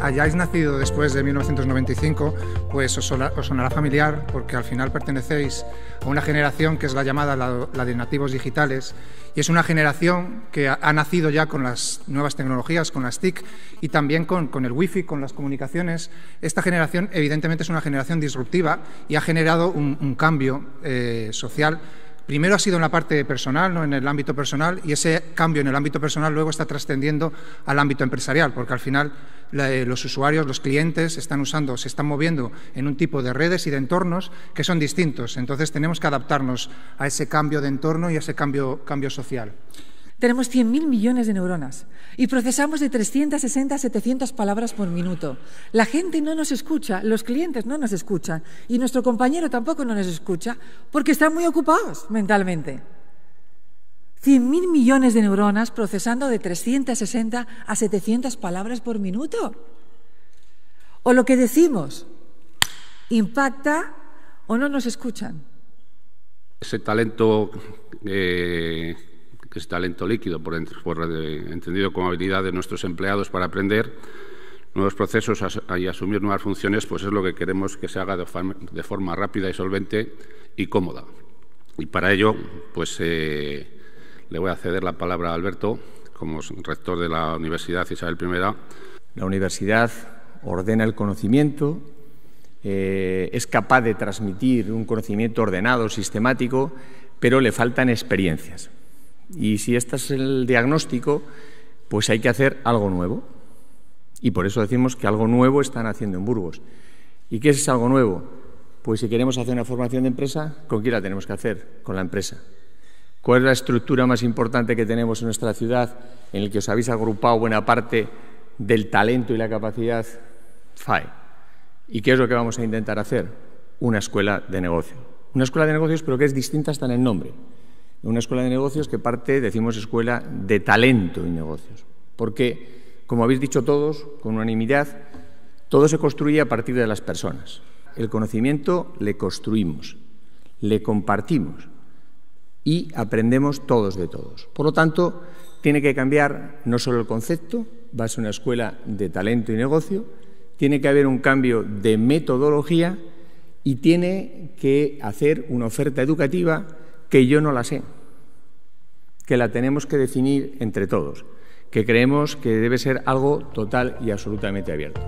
hayáis nacido después de 1995, pues os, sonará familiar porque al final pertenecéis a una generación que es la llamada la, de nativos digitales y es una generación que ha, nacido ya con las nuevas tecnologías, con las TIC y también con, con el fi con las comunicaciones. Esta generación evidentemente es una generación disruptiva y ha generado un, cambio eh, social primero ha sido en la parte personal, en el ámbito personal, y ese cambio en el ámbito personal luego está trascendiendo al ámbito empresarial, porque al final eh, los usuarios, los clientes están usando, se están moviendo en un tipo de redes y de entornos que son distintos. Entonces tenemos que adaptarnos a ese cambio de entorno y a ese cambio social. Tenemos 100.000 millones de neuronas y procesamos de 360 a 700 palabras por minuto. La gente no nos escucha, los clientes no nos escuchan y nuestro compañero tampoco nos escucha porque están muy ocupados mentalmente. 100.000 millones de neuronas procesando de 360 a 700 palabras por minuto. O lo que decimos impacta o no nos escuchan. Ese talento eh, que es talento líquido, por, eh, entendido como habilidad de nuestros empleados para aprender nuevos procesos y asumir nuevas funciones, pues es lo que queremos que se haga de, forma rápida y solvente y cómoda. Y para ello, pues eh, le voy a ceder la palabra a Alberto, como rector de la Universidad Isabel I. La universidad ordena el conocimiento, eh, es capaz de transmitir un conocimiento ordenado, sistemático, pero le faltan experiencias. Y si este es el diagnóstico, pues hay que hacer algo nuevo. Y por eso decimos que algo nuevo están haciendo en Burgos. ¿Y qué es algo nuevo? Pues si queremos hacer una formación de empresa, ¿con quién la tenemos que hacer? Con la empresa. ¿Cuál es la estructura más importante que tenemos en nuestra ciudad en la que os habéis agrupado buena parte del talento y la capacidad? FAE. ¿Y qué es lo que vamos a intentar hacer? Una escuela de negocio. Una escuela de negocios, pero que es distinta hasta en el nombre una escuela de negocios que parte, decimos, escuela de talento y negocios. Porque, como habéis dicho todos, con unanimidad, todo se construye a partir de las personas. El conocimiento le construimos, le compartimos y aprendemos todos de todos. Por lo tanto, tiene que cambiar no solo el concepto, va a ser una escuela de talento y negocio, tiene que haber un cambio de metodología y tiene que hacer una oferta educativa que yo no la sé, que la tenemos que definir entre todos, que creemos que debe ser algo total y absolutamente abierto.